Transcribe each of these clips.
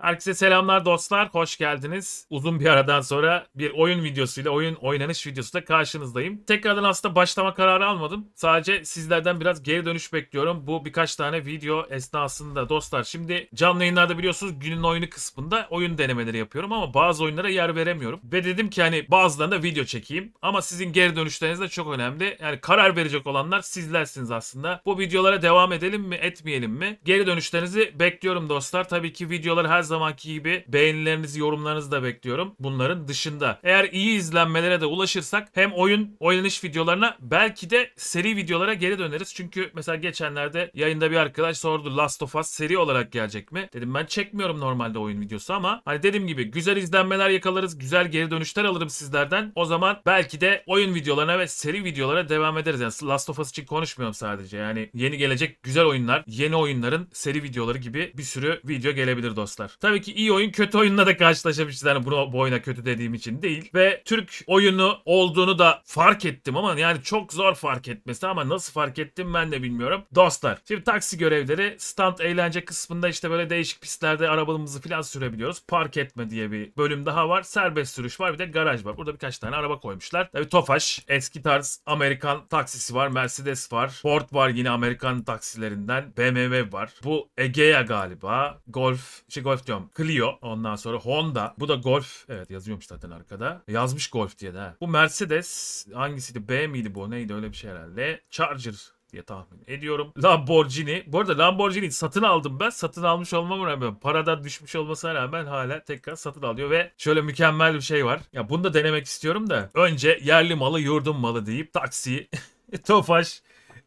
Herkese selamlar dostlar, hoş geldiniz. Uzun bir aradan sonra bir oyun videosuyla, oyun oynanış videosuyla karşınızdayım. Tekrardan aslında başlama kararı almadım. Sadece sizlerden biraz geri dönüş bekliyorum. Bu birkaç tane video esnasında dostlar. Şimdi canlı yayınlarda biliyorsunuz günün oyunu kısmında oyun denemeleri yapıyorum ama bazı oyunlara yer veremiyorum. Ve dedim ki hani bazılarında video çekeyim. Ama sizin geri dönüşleriniz de çok önemli. Yani karar verecek olanlar sizlersiniz aslında. Bu videolara devam edelim mi, etmeyelim mi? Geri dönüşlerinizi bekliyorum dostlar. Tabii ki videoları her zamanki gibi beğenilerinizi, yorumlarınızı da bekliyorum bunların dışında. Eğer iyi izlenmelere de ulaşırsak hem oyun oynanış videolarına belki de seri videolara geri döneriz. Çünkü mesela geçenlerde yayında bir arkadaş sordu Last of Us seri olarak gelecek mi? Dedim ben çekmiyorum normalde oyun videosu ama hani dediğim gibi güzel izlenmeler yakalarız, güzel geri dönüşler alırım sizlerden. O zaman belki de oyun videolarına ve seri videolara devam ederiz. Yani Last of Us için konuşmuyorum sadece. Yani yeni gelecek güzel oyunlar, yeni oyunların seri videoları gibi bir sürü video gelebilir dostlar. Tabii ki iyi oyun kötü oyunla da karşılaşabilmişiz. Yani bunu bu oyuna kötü dediğim için değil. Ve Türk oyunu olduğunu da fark ettim ama yani çok zor fark etmesi ama nasıl fark ettim ben de bilmiyorum. Dostlar şimdi taksi görevleri stand eğlence kısmında işte böyle değişik pistlerde arabamızı falan sürebiliyoruz. Park etme diye bir bölüm daha var. Serbest sürüş var bir de garaj var. Burada birkaç tane araba koymuşlar. Tabii Tofaş eski tarz Amerikan taksisi var. Mercedes var. Ford var yine Amerikan taksilerinden. BMW var. Bu Egea galiba. Golf, şey Golf istiyorum. Clio ondan sonra Honda. Bu da Golf. Evet yazıyormuş zaten arkada. Yazmış Golf diye de. Bu Mercedes hangisiydi? B miydi bu? Neydi öyle bir şey herhalde. Charger diye tahmin ediyorum. Lamborghini. Bu arada Lamborghini satın aldım ben. Satın almış olmam rağmen parada düşmüş olmasına rağmen hala tekrar satın alıyor ve şöyle mükemmel bir şey var. Ya bunu da denemek istiyorum da önce yerli malı yurdum malı deyip taksi Tofaş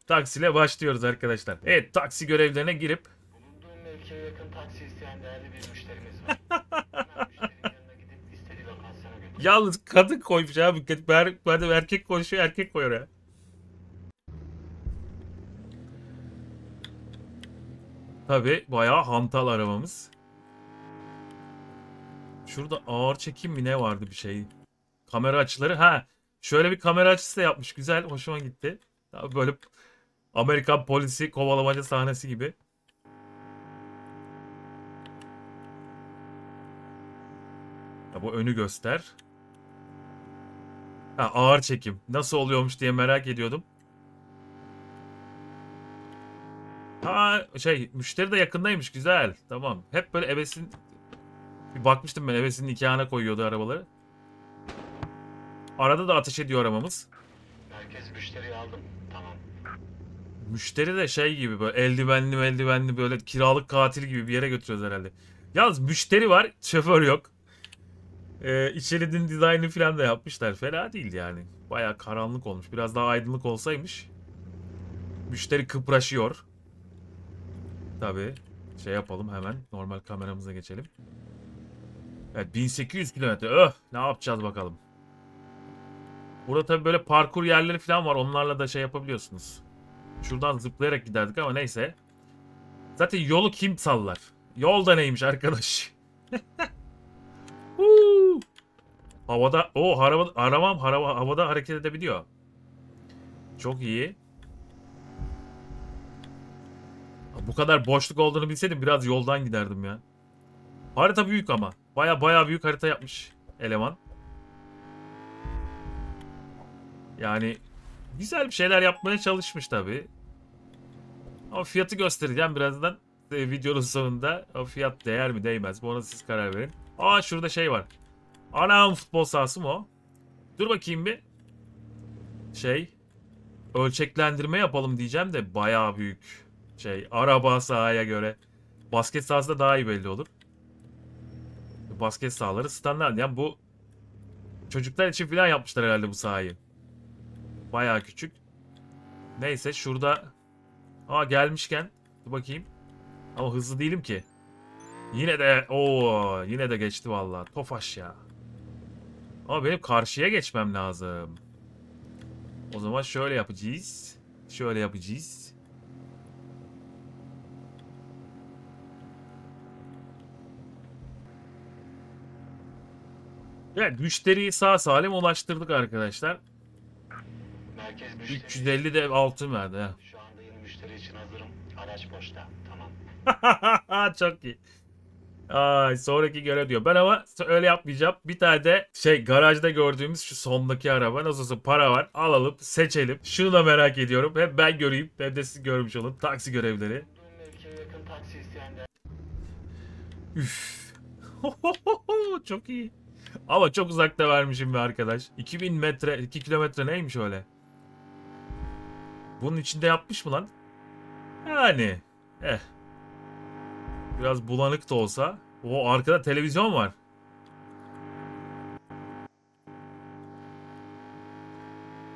taksiyle başlıyoruz arkadaşlar. Evet taksi görevlerine girip yakın taksi isteyen değerli bir müşterimiz var. Hemen müşterinin yanına gidip istediği lokasyona götür. Yalnız kadın koymuş abi. Ben, ben de erkek konuşuyor erkek koyuyor ya. Tabi bayağı hantal arabamız. Şurada ağır çekim mi ne vardı bir şey. Kamera açıları. Ha şöyle bir kamera açısı da yapmış. Güzel hoşuma gitti. Böyle Amerikan polisi kovalamacı sahnesi gibi. bu önü göster. Ha, ağır çekim. Nasıl oluyormuş diye merak ediyordum. Ha şey müşteri de yakındaymış güzel. Tamam. Hep böyle ebesin bir bakmıştım ben ebesin nikahına koyuyordu arabaları. Arada da ateş ediyor aramamız. Herkes müşteriyi aldım. Tamam. Müşteri de şey gibi böyle eldivenli eldivenli böyle kiralık katil gibi bir yere götürüyoruz herhalde. Yalnız müşteri var, şoför yok. Ee, içerinin dizaynı falan da yapmışlar. Fena değil yani. Baya karanlık olmuş. Biraz daha aydınlık olsaymış. Müşteri kıpraşıyor. Tabi şey yapalım hemen. Normal kameramıza geçelim. Evet 1800 kilometre. Öh ne yapacağız bakalım. Burada tabii böyle parkur yerleri falan var. Onlarla da şey yapabiliyorsunuz. Şuradan zıplayarak giderdik ama neyse. Zaten yolu kim sallar? Yolda neymiş arkadaş? Havada o araba arabam araba havada hareket edebiliyor. Çok iyi. Bu kadar boşluk olduğunu bilseydim biraz yoldan giderdim ya. Harita büyük ama. Baya baya büyük harita yapmış eleman. Yani güzel bir şeyler yapmaya çalışmış tabi. Ama fiyatı göstereceğim birazdan e, videonun sonunda. O fiyat değer mi değmez mi ona siz karar verin. Aa şurada şey var. Anam futbol sahası mı o? Dur bakayım bir. Şey. Ölçeklendirme yapalım diyeceğim de baya büyük. Şey araba sahaya göre. Basket sahası da daha iyi belli olur. Basket sahaları standart. Yani bu çocuklar için falan yapmışlar herhalde bu sahayı. Baya küçük. Neyse şurada. Aa gelmişken. Dur bakayım. Ama hızlı değilim ki. Yine de o yine de geçti vallahi. Tofaş ya. Ama benim karşıya geçmem lazım. O zaman şöyle yapacağız. Şöyle yapacağız. Evet müşteriyi sağ salim ulaştırdık arkadaşlar. Merkez 350 de altın verdi. He. Şu anda yeni müşteri için hazırım. Araç boşta. Tamam. Çok iyi. Ay sonraki görev diyor. Ben ama öyle yapmayacağım. Bir tane de şey garajda gördüğümüz şu sondaki araba. Nasıl olsa para var. Alalım seçelim. Şunu da merak ediyorum. Hem ben göreyim hem de siz görmüş olun. Taksi görevleri. Üf. çok iyi. Ama çok uzakta vermişim be arkadaş. 2000 metre, 2 kilometre neymiş öyle? Bunun içinde yapmış mı lan? Yani. Eh. Biraz bulanık da olsa. O arkada televizyon var.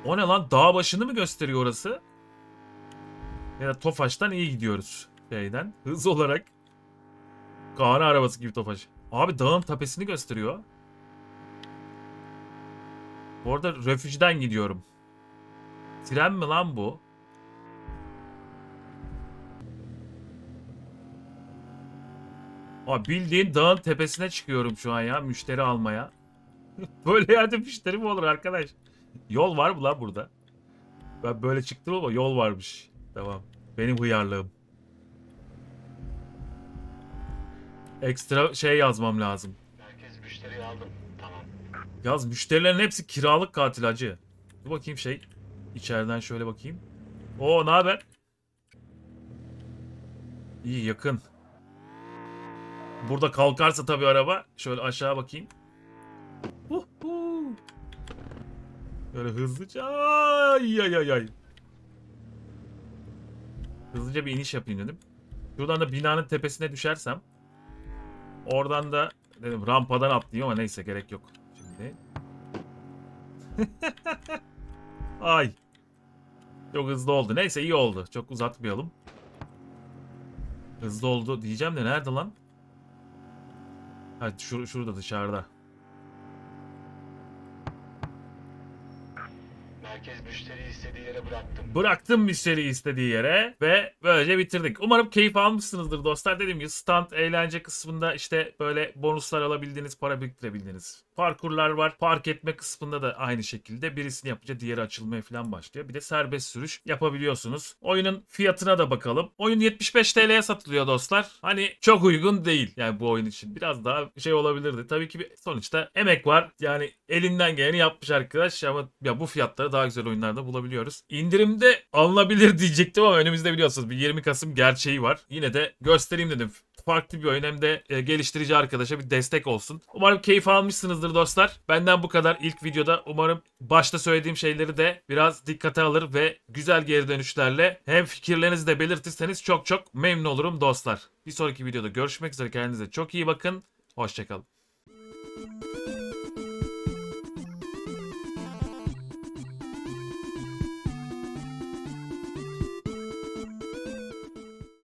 O ne lan? Dağ başını mı gösteriyor orası? Ya da Tofaş'tan iyi gidiyoruz. Şeyden. Hız olarak. Kahane arabası gibi Tofaş. Abi dağın tepesini gösteriyor. Bu arada refüjden gidiyorum. Tren mi lan bu? Abi bildiğin dağın tepesine çıkıyorum şu an ya müşteri almaya. böyle yerde müşteri mi olur arkadaş? Yol var mı lan burada? Ben böyle çıktım ama yol varmış. Tamam. Benim hıyarlığım. Ekstra şey yazmam lazım. Herkes müşteriyi aldım. Tamam. Yaz müşterilerin hepsi kiralık katil acı. Dur bakayım şey. İçeriden şöyle bakayım. Oo ne haber? İyi yakın. Burada kalkarsa tabii araba. Şöyle aşağı bakayım. Uhu. Böyle hızlıca. Ay ay ay ay. Hızlıca bir iniş yapayım dedim. Şuradan da binanın tepesine düşersem. Oradan da dedim rampadan atlayayım ama neyse gerek yok. Şimdi. ay. Çok hızlı oldu. Neyse iyi oldu. Çok uzatmayalım. Hızlı oldu diyeceğim de nerede lan? Hadi şur şurada dışarıda. müşteriyi istediği yere bıraktım. Bıraktım müşteriyi istediği yere ve böylece bitirdik. Umarım keyif almışsınızdır dostlar. Dediğim gibi stand eğlence kısmında işte böyle bonuslar alabildiğiniz, para biriktirebildiğiniz parkurlar var. Park etme kısmında da aynı şekilde birisini yapınca diğeri açılmaya falan başlıyor. Bir de serbest sürüş yapabiliyorsunuz. Oyunun fiyatına da bakalım. Oyun 75 TL'ye satılıyor dostlar. Hani çok uygun değil yani bu oyun için. Biraz daha şey olabilirdi. Tabii ki bir sonuçta emek var. Yani elinden geleni yapmış arkadaş ama ya bu fiyatlara daha güzel oyunlar yayınlarda bulabiliyoruz. İndirimde alınabilir diyecektim ama önümüzde biliyorsunuz bir 20 Kasım gerçeği var. Yine de göstereyim dedim farklı bir oyun hem de geliştirici arkadaşa bir destek olsun. Umarım keyif almışsınızdır dostlar. Benden bu kadar ilk videoda. Umarım başta söylediğim şeyleri de biraz dikkate alır ve güzel geri dönüşlerle hem fikirlerinizi de belirtirseniz çok çok memnun olurum dostlar. Bir sonraki videoda görüşmek üzere. Kendinize çok iyi bakın. Hoşçakalın.